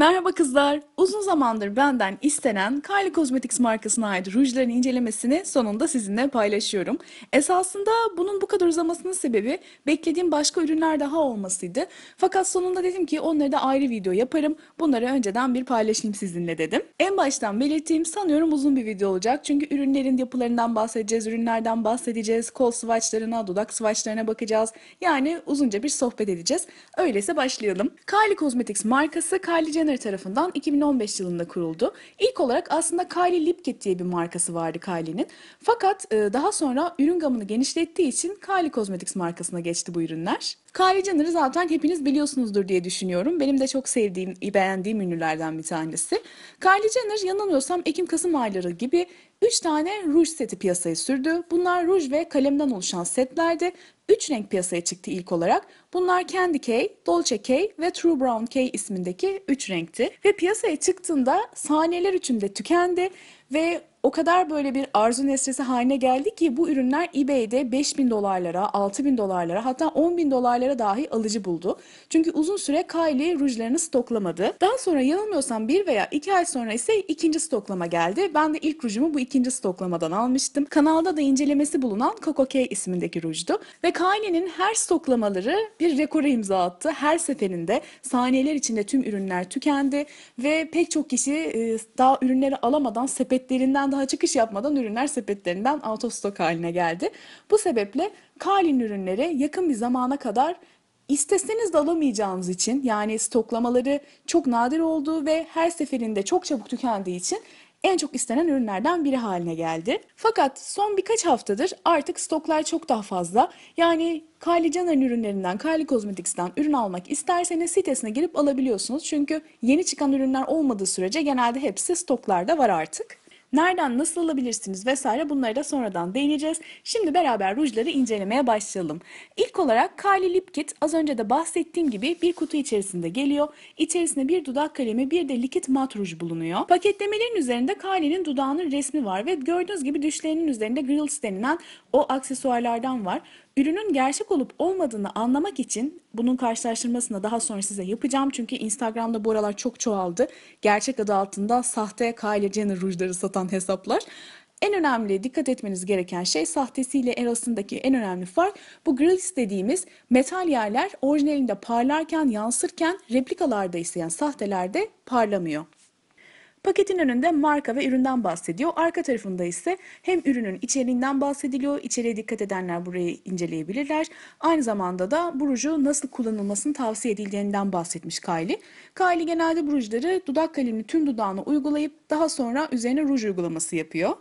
Merhaba kızlar. Uzun zamandır benden istenen Kylie Cosmetics markasına ait rujların incelemesini sonunda sizinle paylaşıyorum. Esasında bunun bu kadar uzamasının sebebi beklediğim başka ürünler daha olmasıydı. Fakat sonunda dedim ki onları da ayrı video yaparım. Bunları önceden bir paylaşayım sizinle dedim. En baştan belirttiğim sanıyorum uzun bir video olacak. Çünkü ürünlerin yapılarından bahsedeceğiz, ürünlerden bahsedeceğiz, kol swatchlarına, dudak swatchlarına bakacağız. Yani uzunca bir sohbet edeceğiz. Öyleyse başlayalım. Kylie Cosmetics markası Kylie Jenner tarafından 2010 2015 yılında kuruldu. İlk olarak aslında Kylie Lipkit diye bir markası vardı Kylie'nin. Fakat e, daha sonra ürün gamını genişlettiği için Kylie Cosmetics markasına geçti bu ürünler. Kylie Jenner'ı zaten hepiniz biliyorsunuzdur diye düşünüyorum. Benim de çok sevdiğim, beğendiğim ünlülerden bir tanesi. Kylie Jenner yanılmıyorsam Ekim-Kasım ayları gibi 3 tane ruj seti piyasaya sürdü. Bunlar ruj ve kalemden oluşan setlerdi. 3 renk piyasaya çıktı ilk olarak. Bunlar Candy K, Dolce K ve True Brown K ismindeki 3 renkti. Ve piyasaya çıktığında saniyeler içinde tükendi ve o kadar böyle bir arzu nesnesi haline geldi ki bu ürünler eBay'de 5 bin dolarlara, 6 bin dolarlara hatta 10 bin dolarlara dahi alıcı buldu. Çünkü uzun süre Kylie rujlarını stoklamadı. Daha sonra yanılmıyorsam bir veya iki ay sonra ise ikinci stoklama geldi. Ben de ilk rujumu bu ikinci stoklamadan almıştım. Kanalda da incelemesi bulunan Coco K ismindeki rujdu. Ve Kylie'nin her stoklamaları bir rekora imza attı. Her seferinde saniyeler içinde tüm ürünler tükendi ve pek çok kişi e, daha ürünleri alamadan sepetlerinden daha çıkış yapmadan ürünler sepetlerinden out of stock haline geldi. Bu sebeple Kalin ürünleri yakın bir zamana kadar isteseniz de alamayacağınız için yani stoklamaları çok nadir olduğu ve her seferinde çok çabuk tükendiği için en çok istenen ürünlerden biri haline geldi. Fakat son birkaç haftadır artık stoklar çok daha fazla. Yani Kylie Jenner'ın ürünlerinden, Kylie Cosmetics'ten ürün almak isterseniz sitesine girip alabiliyorsunuz. Çünkü yeni çıkan ürünler olmadığı sürece genelde hepsi stoklarda var artık. Nereden nasıl alabilirsiniz vesaire bunları da sonradan değineceğiz. Şimdi beraber rujları incelemeye başlayalım. İlk olarak Kylie Lip Kit az önce de bahsettiğim gibi bir kutu içerisinde geliyor. İçerisinde bir dudak kalemi bir de likit mat ruj bulunuyor. Paketlemelerin üzerinde Kylie'nin dudağının resmi var ve gördüğünüz gibi düşlerinin üzerinde grills denilen o aksesuarlardan var. Ürünün gerçek olup olmadığını anlamak için bunun karşılaştırmasını daha sonra size yapacağım. Çünkü Instagram'da bu aralar çok çoğaldı. Gerçek adı altında sahte Kylie Jenner rujları satan hesaplar. En önemli dikkat etmeniz gereken şey sahtesiyle arasındaki en önemli fark bu grill dediğimiz metal yerler orijinalinde parlarken yansırken replikalarda ise yani sahtelerde parlamıyor. Paketin önünde marka ve üründen bahsediyor. Arka tarafında ise hem ürünün içeriğinden bahsediliyor. İçeriye dikkat edenler burayı inceleyebilirler. Aynı zamanda da burucu nasıl kullanılmasını tavsiye edildiğinden bahsetmiş Kylie. Kylie genelde bu dudak kalemini tüm dudağına uygulayıp daha sonra üzerine ruj uygulaması yapıyor.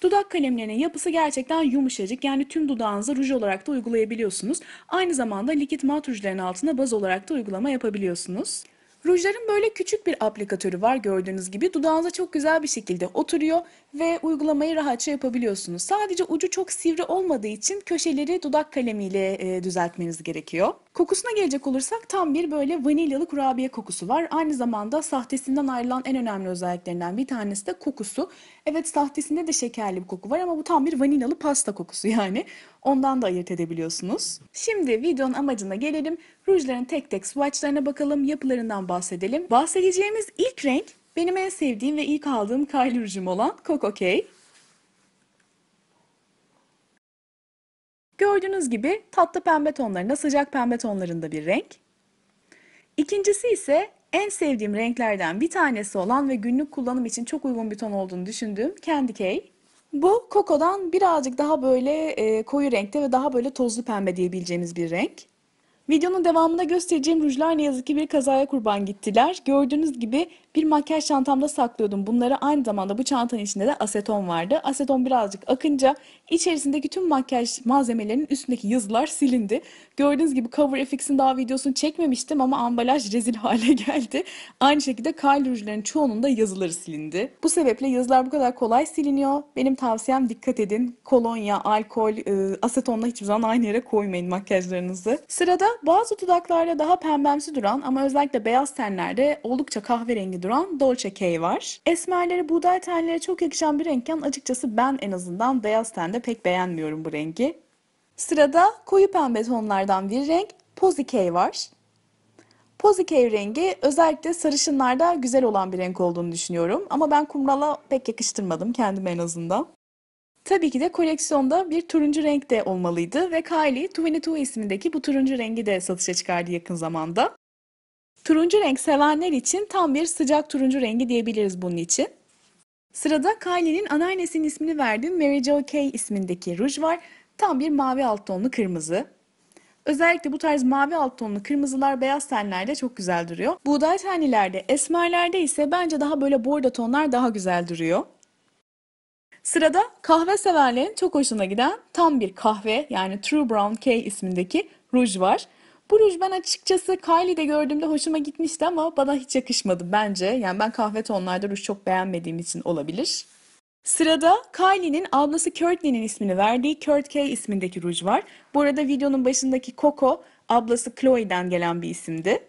Dudak kalemlerinin yapısı gerçekten yumuşacık yani tüm dudağınıza ruj olarak da uygulayabiliyorsunuz. Aynı zamanda likit mat rujların altına baz olarak da uygulama yapabiliyorsunuz. Rujların böyle küçük bir aplikatörü var gördüğünüz gibi. Dudağınıza çok güzel bir şekilde oturuyor ve uygulamayı rahatça yapabiliyorsunuz. Sadece ucu çok sivri olmadığı için köşeleri dudak kalemiyle e, düzeltmeniz gerekiyor. Kokusuna gelecek olursak tam bir böyle vanilyalı kurabiye kokusu var. Aynı zamanda sahtesinden ayrılan en önemli özelliklerinden bir tanesi de kokusu. Evet sahtesinde de şekerli bir koku var ama bu tam bir vanilyalı pasta kokusu yani. Ondan da ayırt edebiliyorsunuz. Şimdi videonun amacına gelelim. Rujların tek tek swatchlarına bakalım, yapılarından bahsedelim. Bahsedeceğimiz ilk renk benim en sevdiğim ve ilk aldığım kaylı rujum olan Coco Cay. Gördüğünüz gibi tatlı pembe tonlarında sıcak pembe tonlarında bir renk. İkincisi ise en sevdiğim renklerden bir tanesi olan ve günlük kullanım için çok uygun bir ton olduğunu düşündüğüm Candy K. Bu Coco'dan birazcık daha böyle e, koyu renkte ve daha böyle tozlu pembe diyebileceğimiz bir renk. Videonun devamında göstereceğim rujlar ne yazık ki bir kazaya kurban gittiler. Gördüğünüz gibi bir makyaj çantamda saklıyordum. Bunları aynı zamanda bu çantanın içinde de aseton vardı. Aseton birazcık akınca içerisindeki tüm makyaj malzemelerinin üstündeki yazılar silindi. Gördüğünüz gibi Cover FX'in daha videosunu çekmemiştim ama ambalaj rezil hale geldi. Aynı şekilde kyle rujların çoğunun da yazıları silindi. Bu sebeple yazılar bu kadar kolay siliniyor. Benim tavsiyem dikkat edin. Kolonya, alkol, e, asetonla hiçbir zaman aynı yere koymayın makyajlarınızı. Sırada bazı dudaklarda daha pembemsi duran ama özellikle beyaz tenlerde oldukça kahverengi duran Dolce K var. Esmerleri buğday tenlere çok yakışan bir renkken açıkçası ben en azından beyaz tende pek beğenmiyorum bu rengi. Sırada koyu pembe tonlardan bir renk Pozi K var. Pozik k rengi özellikle sarışınlarda güzel olan bir renk olduğunu düşünüyorum. Ama ben kumrala pek yakıştırmadım kendime en azından. Tabii ki de koleksiyonda bir turuncu renk de olmalıydı ve Kylie 22 ismindeki bu turuncu rengi de satışa çıkardı yakın zamanda. Turuncu renk sevenler için tam bir sıcak turuncu rengi diyebiliriz bunun için. Sırada Kylie'nin anneannesinin ismini verdiğim Mary Jo Kay ismindeki ruj var. Tam bir mavi alt tonlu kırmızı. Özellikle bu tarz mavi alt tonlu kırmızılar beyaz tenlerde çok güzel duruyor. Buğday tenlilerde, esmerlerde ise bence daha böyle bordo tonlar daha güzel duruyor. Sırada kahve severlerin çok hoşuna giden tam bir kahve yani True Brown K ismindeki ruj var. Bu ruj ben açıkçası Kylie'de gördüğümde hoşuma gitmişti ama bana hiç yakışmadı bence. Yani ben kahve tonlarda ruj çok beğenmediğim için olabilir. Sırada Kylie'nin ablası Courtney'nin ismini verdiği Kurt K ismindeki ruj var. Bu arada videonun başındaki Coco ablası Chloe'den gelen bir isimdi.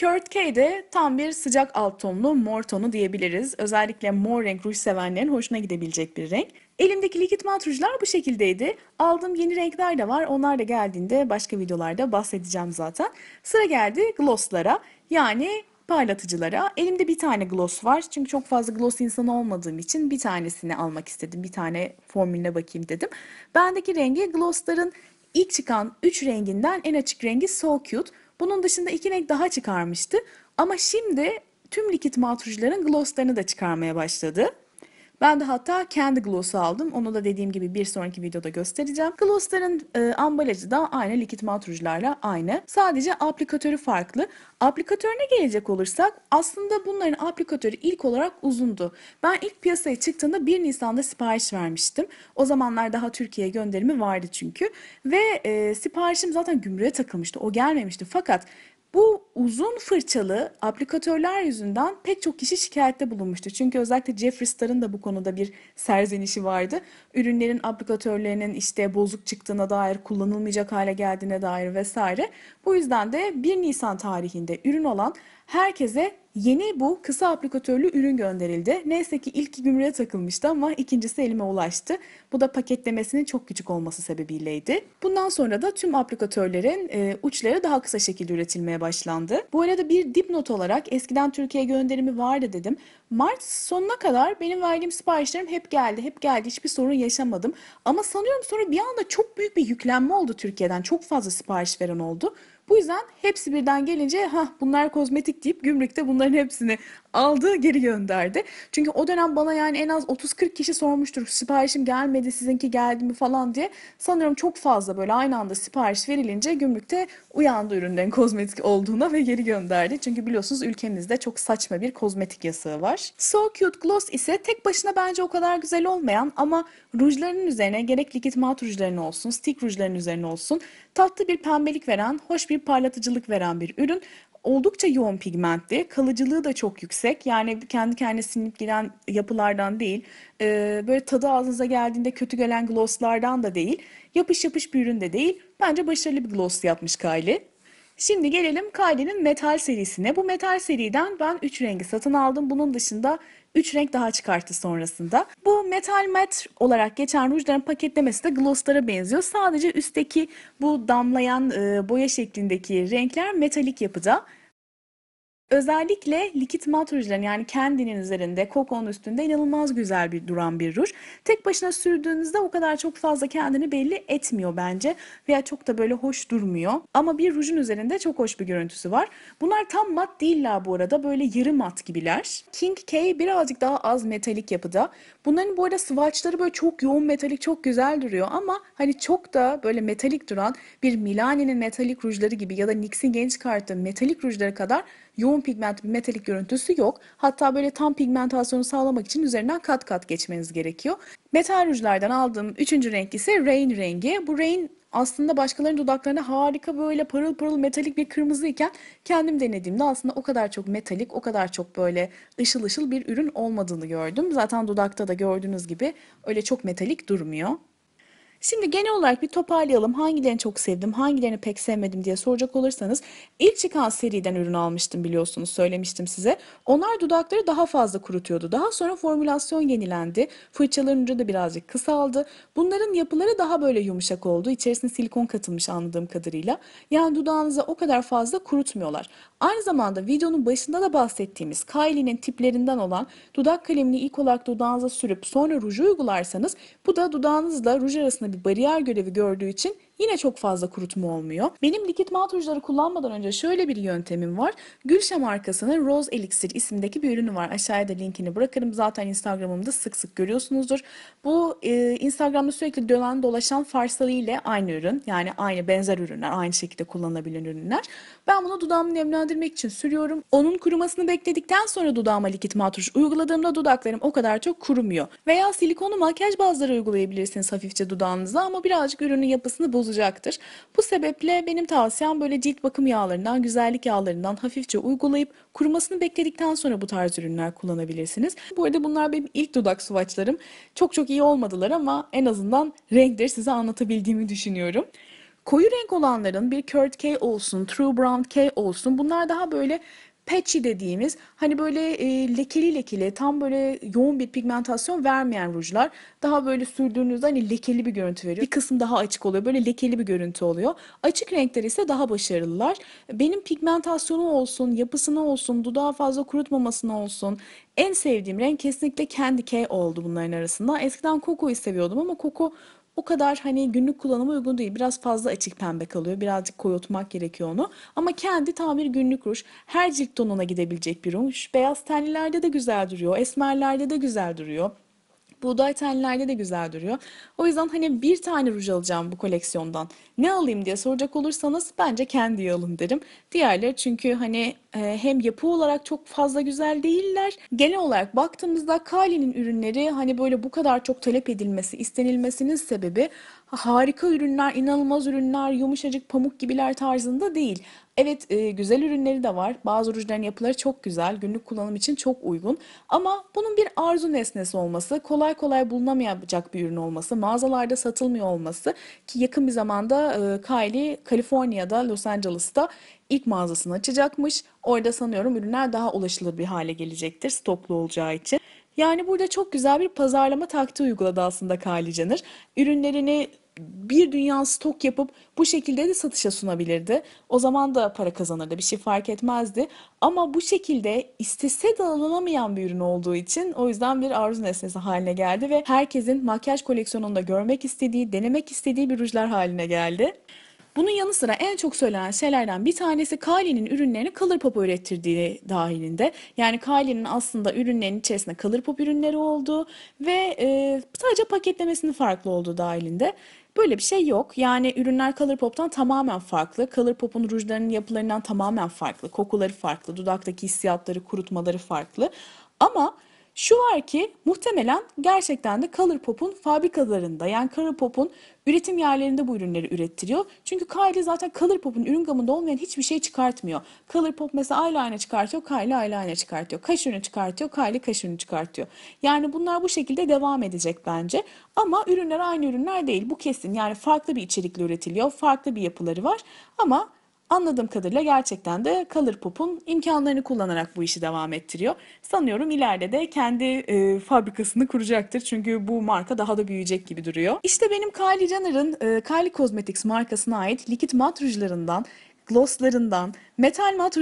Kurt K de tam bir sıcak alt tonlu mor tonu diyebiliriz. Özellikle mor renk ruj sevenlerin hoşuna gidebilecek bir renk. Elimdeki likit mat rujlar bu şekildeydi. Aldığım yeni renkler de var. Onlar da geldiğinde başka videolarda bahsedeceğim zaten. Sıra geldi glosslara. Yani parlatıcılara. Elimde bir tane gloss var. Çünkü çok fazla gloss insanı olmadığım için bir tanesini almak istedim. Bir tane formülüne bakayım dedim. Bendeki rengi glossların ilk çıkan 3 renginden en açık rengi So Cute. Bunun dışında iki renk daha çıkarmıştı ama şimdi tüm likit maturcuların glosslarını da çıkarmaya başladı. Ben de hatta kendi gloss'u aldım. Onu da dediğim gibi bir sonraki videoda göstereceğim. Gloss'ların e, ambalajı da aynı likit mat rujlarla aynı. Sadece aplikatörü farklı. Aplikatörüne gelecek olursak aslında bunların aplikatörü ilk olarak uzundu. Ben ilk piyasaya çıktığında 1 Nisan'da sipariş vermiştim. O zamanlar daha Türkiye'ye gönderimi vardı çünkü. Ve e, siparişim zaten gümrüğe takılmıştı. O gelmemişti. Fakat bu uzun fırçalı aplikatörler yüzünden pek çok kişi şikayette bulunmuştu. Çünkü özellikle Jeffree Star'ın da bu konuda bir serzenişi vardı. Ürünlerin aplikatörlerinin işte bozuk çıktığına dair, kullanılmayacak hale geldiğine dair vesaire. Bu yüzden de 1 Nisan tarihinde ürün olan herkese Yeni bu kısa aplikatörlü ürün gönderildi. Neyse ki ilki gümrüğe takılmıştı ama ikincisi elime ulaştı. Bu da paketlemesinin çok küçük olması sebebiyleydi. Bundan sonra da tüm aplikatörlerin e, uçları daha kısa şekilde üretilmeye başlandı. Bu arada bir dipnot olarak eskiden Türkiye gönderimi vardı dedim. Mart sonuna kadar benim verdiğim siparişlerim hep geldi, hep geldi. Hiçbir sorun yaşamadım. Ama sanıyorum sonra bir anda çok büyük bir yüklenme oldu Türkiye'den. Çok fazla sipariş veren oldu. Bu yüzden hepsi birden gelince ha bunlar kozmetik deyip gümrükte bunların hepsini aldı geri gönderdi. Çünkü o dönem bana yani en az 30-40 kişi sormuştur siparişim gelmedi sizinki geldi mi falan diye. Sanırım çok fazla böyle aynı anda sipariş verilince gümrükte uyandı ürünlerin kozmetik olduğuna ve geri gönderdi. Çünkü biliyorsunuz ülkemizde çok saçma bir kozmetik yasağı var. So Cute Gloss ise tek başına bence o kadar güzel olmayan ama rujların üzerine gerek likit mat rujlarının olsun, stick rujların üzerine olsun tatlı bir pembelik veren, hoş bir bir parlatıcılık veren bir ürün. Oldukça yoğun pigmentli, kalıcılığı da çok yüksek. Yani kendi kendine sinip giren yapılardan değil, e, böyle tadı ağzınıza geldiğinde kötü gelen glosslardan da değil, yapış yapış bir ürün de değil. Bence başarılı bir gloss yapmış Kylie. Şimdi gelelim Kylie'nin metal serisine. Bu metal seriden ben 3 rengi satın aldım. Bunun dışında 3 renk daha çıkarttı sonrasında. Bu Metal Matte olarak geçen rujların paketlemesi de glosslara benziyor. Sadece üstteki bu damlayan e, boya şeklindeki renkler metalik yapıda. Özellikle likit mat rujların yani kendinin üzerinde, kokonun üstünde inanılmaz güzel bir duran bir ruj. Tek başına sürdüğünüzde o kadar çok fazla kendini belli etmiyor bence veya çok da böyle hoş durmuyor. Ama bir rujun üzerinde çok hoş bir görüntüsü var. Bunlar tam mat değiller bu arada böyle yarı mat gibiler. King K birazcık daha az metalik yapıda. Bunların bu arada swatchları böyle çok yoğun metalik çok güzel duruyor ama hani çok da böyle metalik duran bir Milani'nin metalik rujları gibi ya da NYX'in genç kartı metalik rujları kadar yoğun pigment bir metalik görüntüsü yok. Hatta böyle tam pigmentasyonu sağlamak için üzerinden kat kat geçmeniz gerekiyor. Metal rujlardan aldığım üçüncü renk ise Rain rengi. Bu Rain aslında başkalarının dudaklarına harika böyle parıl parıl metalik bir kırmızı iken kendim denediğimde aslında o kadar çok metalik, o kadar çok böyle ışıl ışıl bir ürün olmadığını gördüm. Zaten dudakta da gördüğünüz gibi öyle çok metalik durmuyor. Şimdi genel olarak bir toparlayalım. Hangilerini çok sevdim, hangilerini pek sevmedim diye soracak olursanız ilk çıkan seriden ürün almıştım biliyorsunuz söylemiştim size. Onlar dudakları daha fazla kurutuyordu. Daha sonra formülasyon yenilendi. Fırçaların ucu da birazcık kısaldı. Bunların yapıları daha böyle yumuşak oldu. İçerisine silikon katılmış anladığım kadarıyla. Yani dudağınıza o kadar fazla kurutmuyorlar. Aynı zamanda videonun başında da bahsettiğimiz Kylie'nin tiplerinden olan dudak kalemini ilk olarak dudağınıza sürüp sonra ruju uygularsanız bu da dudağınızla ruj arasında bir bariyer görevi gördüğü için Yine çok fazla kurutma olmuyor. Benim likit mat rujları kullanmadan önce şöyle bir yöntemim var. Gülşe markasının Rose Elixir isimdeki bir ürünü var. Aşağıya da linkini bırakırım. Zaten Instagram'ımda sık sık görüyorsunuzdur. Bu e, Instagram'da sürekli dönen dolaşan farsalı ile aynı ürün. Yani aynı benzer ürünler, aynı şekilde kullanılabilen ürünler. Ben bunu dudağımı nemlendirmek için sürüyorum. Onun kurumasını bekledikten sonra dudağıma likit mat ruj uyguladığımda dudaklarım o kadar çok kurumuyor. Veya silikonu makyaj bazları uygulayabilirsiniz hafifçe dudağınıza ama birazcık ürünün yapısını bul bozacaktır. Bu sebeple benim tavsiyem böyle cilt bakım yağlarından, güzellik yağlarından hafifçe uygulayıp kurumasını bekledikten sonra bu tarz ürünler kullanabilirsiniz. Bu arada bunlar benim ilk dudak suvaçlarım. Çok çok iyi olmadılar ama en azından renkler size anlatabildiğimi düşünüyorum. Koyu renk olanların bir Kurt K olsun, True Brown K olsun bunlar daha böyle patchy dediğimiz hani böyle e, lekeli lekeli tam böyle yoğun bir pigmentasyon vermeyen rujlar daha böyle sürdüğünüzde hani lekeli bir görüntü veriyor. Bir kısım daha açık oluyor. Böyle lekeli bir görüntü oluyor. Açık renkler ise daha başarılılar. Benim pigmentasyonu olsun, yapısına olsun, dudağı fazla kurutmamasına olsun en sevdiğim renk kesinlikle Candy K oldu bunların arasında. Eskiden kokuyu seviyordum ama koku o kadar hani günlük kullanıma uygun değil. Biraz fazla açık pembe kalıyor. Birazcık koyutmak gerekiyor onu. Ama kendi tam bir günlük ruj. Her cilt tonuna gidebilecek bir ruj. Beyaz tenlilerde de güzel duruyor. Esmerlerde de güzel duruyor. Buğday tenlerde de güzel duruyor. O yüzden hani bir tane ruj alacağım bu koleksiyondan. Ne alayım diye soracak olursanız bence kendiyi alın derim. Diğerleri çünkü hani e, hem yapı olarak çok fazla güzel değiller. Genel olarak baktığımızda Kali'nin ürünleri hani böyle bu kadar çok talep edilmesi, istenilmesinin sebebi harika ürünler, inanılmaz ürünler, yumuşacık pamuk gibiler tarzında değil. Evet e, güzel ürünleri de var. Bazı rujların yapıları çok güzel. Günlük kullanım için çok uygun. Ama bunun bir arzu nesnesi olması, kolay kolay bulunamayacak bir ürün olması, mağazalarda satılmıyor olması ki yakın bir zamanda e, Kylie Kaliforniya'da Los Angeles'ta ilk mağazasını açacakmış. Orada sanıyorum ürünler daha ulaşılır bir hale gelecektir stoklu olacağı için. Yani burada çok güzel bir pazarlama taktiği uyguladı aslında Kylie Jenner. Ürünlerini bir dünya stok yapıp bu şekilde de satışa sunabilirdi. O zaman da para kazanırdı. Bir şey fark etmezdi. Ama bu şekilde istese de alınamayan bir ürün olduğu için o yüzden bir arzu nesnesi haline geldi ve herkesin makyaj koleksiyonunda görmek istediği, denemek istediği bir rujlar haline geldi. Bunun yanı sıra en çok söylenen şeylerden bir tanesi Kylie'nin ürünlerini Color Pop ürettirdiği dahilinde. Yani Kylie'nin aslında ürünlerinin içerisinde Color ürünleri olduğu ve e, sadece paketlemesinin farklı olduğu dahilinde. Böyle bir şey yok. Yani ürünler Colourpop'tan tamamen farklı. Colourpop'un rujlarının yapılarından tamamen farklı. Kokuları farklı, dudaktaki hissiyatları, kurutmaları farklı. Ama şu var ki muhtemelen gerçekten de Color Pop'un fabrikalarında yani Color Pop'un üretim yerlerinde bu ürünleri ürettiriyor. Çünkü Kylie zaten Color Pop'un ürün gamında olmayan hiçbir şey çıkartmıyor. Color Pop mesela eyeliner çıkartıyor, Kylie eyeliner çıkartıyor. Kaş ürünü çıkartıyor, Kylie kaş ürünü çıkartıyor. Yani bunlar bu şekilde devam edecek bence. Ama ürünler aynı ürünler değil. Bu kesin. Yani farklı bir içerikle üretiliyor. Farklı bir yapıları var. Ama Anladığım kadarıyla gerçekten de Color Pop'un imkanlarını kullanarak bu işi devam ettiriyor. Sanıyorum ileride de kendi e, fabrikasını kuracaktır. Çünkü bu marka daha da büyüyecek gibi duruyor. İşte benim Kylie Jenner'ın e, Kylie Cosmetics markasına ait likit mat glosslarından, metal mat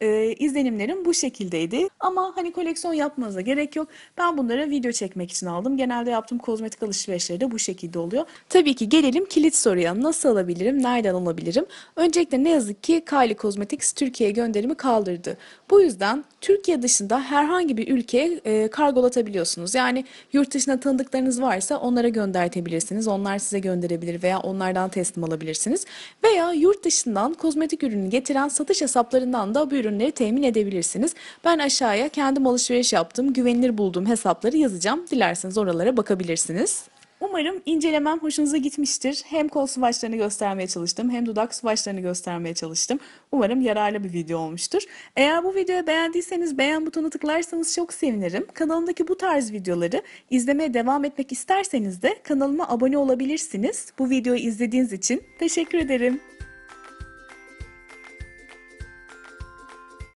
e, izlenimlerim bu şekildeydi. Ama hani koleksiyon yapmanıza gerek yok. Ben bunları video çekmek için aldım. Genelde yaptığım kozmetik alışverişleri de bu şekilde oluyor. Tabii ki gelelim kilit soruya. Nasıl alabilirim? Nereden alabilirim? Öncelikle ne yazık ki Kylie Cosmetics Türkiye'ye gönderimi kaldırdı. Bu yüzden Türkiye dışında herhangi bir ülkeye e, kargolatabiliyorsunuz. Yani yurt dışına tanıdıklarınız varsa onlara göndertebilirsiniz. Onlar size gönderebilir veya onlardan teslim alabilirsiniz. Veya yurt dışından kozmetik ürünü getiren satış hesaplarından da bir ürün ürünleri temin edebilirsiniz. Ben aşağıya kendim alışveriş yaptığım, güvenilir bulduğum hesapları yazacağım. Dilerseniz oralara bakabilirsiniz. Umarım incelemem hoşunuza gitmiştir. Hem kol sıvaçlarını göstermeye çalıştım hem dudak sıvaçlarını göstermeye çalıştım. Umarım yararlı bir video olmuştur. Eğer bu videoyu beğendiyseniz beğen butonu tıklarsanız çok sevinirim. Kanalımdaki bu tarz videoları izlemeye devam etmek isterseniz de kanalıma abone olabilirsiniz. Bu videoyu izlediğiniz için teşekkür ederim.